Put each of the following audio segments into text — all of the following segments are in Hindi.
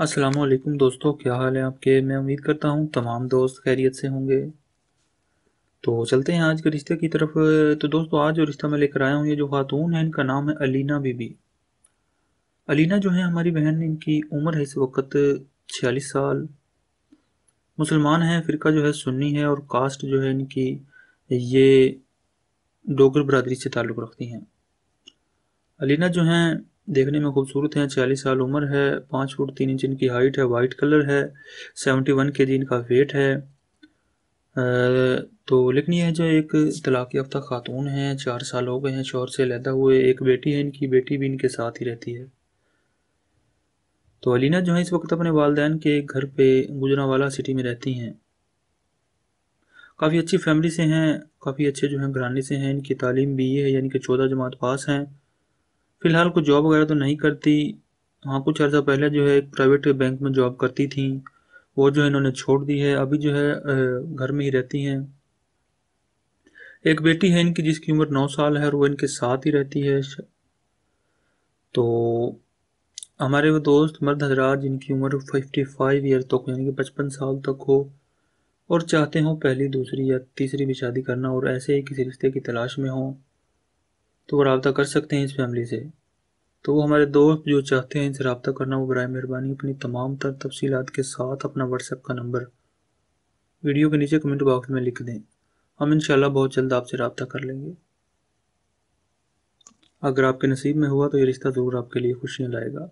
अस्सलाम वालेकुम दोस्तों क्या हाल है आपके मैं उम्मीद करता हूँ तमाम दोस्त खैरियत से होंगे तो चलते हैं आज के रिश्ते की तरफ तो दोस्तों आज जो रिश्ता मैं लेकर आया हूँ ये जो खातून है इनका नाम है अलीना बीबी अलीना जो है हमारी बहन इनकी उम्र है इस वक्त छियालीस साल मुसलमान हैं फ़िरका जो है सुन्नी है और कास्ट जो है इनकी ये डोगर बरदरी से ताल्लुक़ रखती हैं अलीना जो हैं देखने में खूबसूरत हैं चालीस साल उम्र है पाँच फुट तीन इंच इनकी हाइट है वाइट कलर है सेवेंटी वन के जी इनका वेट है तो लेकिन यह जो एक तलाक़ याफ्ता खातून है चार साल हो गए हैं शोर से लहदा हुए एक बेटी है इनकी बेटी भी इनके साथ ही रहती है तो अलीना जो है इस वक्त अपने वालदेन के घर पे गुजरावाला सिटी में रहती हैं काफ़ी अच्छी फैमिली से हैं काफ़ी अच्छे जो हैं घरानी से हैं इनकी तालीम भी ये है यानी कि चौदह जमात पास हैं फ़िलहाल कुछ जॉब वगैरह तो नहीं करती हाँ कुछ अर्सा पहले जो है एक प्राइवेट बैंक में जॉब करती थी वो जो है इन्होंने छोड़ दी है अभी जो है घर में ही रहती हैं एक बेटी है इनकी जिसकी उम्र नौ साल है और वो इनके साथ ही रहती है तो हमारे वो दोस्त मर्द हजरात जिनकी उम्र फिफ्टी फाइव ईयर तक यानी कि पचपन साल तक हो और चाहते हों पहली दूसरी या तीसरी भी शादी करना और ऐसे ही किसी रिश्ते की तलाश में हों तो रबता कर सकते हैं इस फैमिली से तो वो हमारे दोस्त जो चाहते हैं इनसे रबता करना वो बर मेहरबानी अपनी तमाम तर तफसीत के साथ अपना व्हाट्सएप का नंबर वीडियो के नीचे कमेंट बॉक्स में लिख दें हम इन बहुत जल्द आपसे रबता कर लेंगे अगर आपके नसीब में हुआ तो ये रिश्ता ज़रूर आपके लिए खुशियाँ लाएगा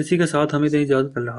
इसी के साथ हमें दें इजाज़त कर रहा